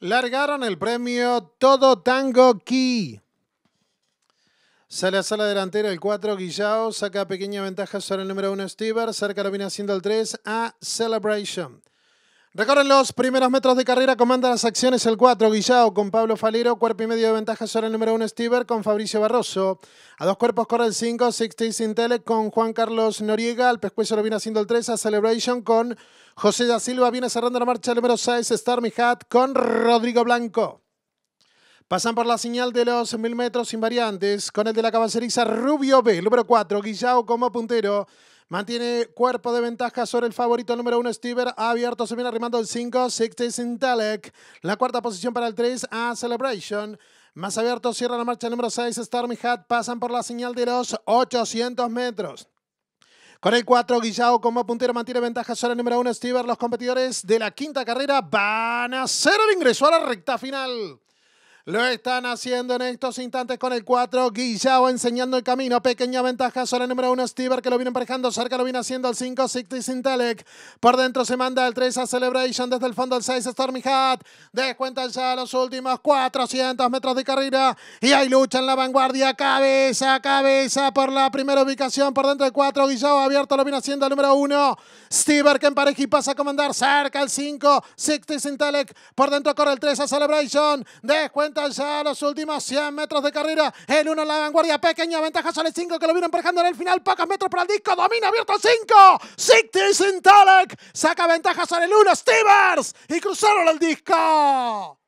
largaron el premio Todo Tango Key. Sale a sala delantera el 4, Guillao. Saca pequeña ventaja sobre el número 1, Stever. Cerca lo viene haciendo el 3 a Celebration. Recorren los primeros metros de carrera, comanda las acciones el 4, Guillao con Pablo Falero, cuerpo y medio de ventaja sobre el número 1, Stever con Fabricio Barroso. A dos cuerpos corre el 5, Sixty Sintele con Juan Carlos Noriega, al pescuezo lo viene haciendo el 3, a Celebration con José da Silva, viene cerrando la marcha el número 6, Starmy Hat con Rodrigo Blanco. Pasan por la señal de los 1000 metros invariantes con el de la caballeriza Rubio B, número 4, Guillao como puntero. Mantiene cuerpo de ventaja sobre el favorito número uno, Stever. Abierto, se viene arrimando el 5, Sixty Sintalek. La cuarta posición para el 3, A Celebration. Más abierto, cierra la marcha número 6, Stormy Hat. Pasan por la señal de los 800 metros. Con el 4, Guillao como puntero mantiene ventaja sobre el número uno, Stever. Los competidores de la quinta carrera van a hacer el ingreso a la recta final. Lo están haciendo en estos instantes con el 4. Guillao enseñando el camino. Pequeña ventaja sobre el número 1. Stever que lo viene emparejando. Cerca lo viene haciendo el 5. Sixty Sintelec. Por dentro se manda el 3 a Celebration. Desde el fondo el 6. Stormy Hat. Descuentan ya los últimos 400 metros de carrera. Y hay lucha en la vanguardia. Cabeza, cabeza por la primera ubicación. Por dentro el 4. Guillao abierto lo viene haciendo el número 1. Stever que empareja y pasa a comandar. Cerca el 5. Sixty Sintelec. Por dentro corre el 3 a Celebration. Descuentan los últimos 100 metros de carrera. El 1 en la vanguardia. Pequeña ventaja sale 5 que lo vieron emparejando en el final. Pocos metros para el disco. Domina abierto 5. Sikti Sintalek. Saca ventaja sale el 1. Stevers. Y cruzaron el disco.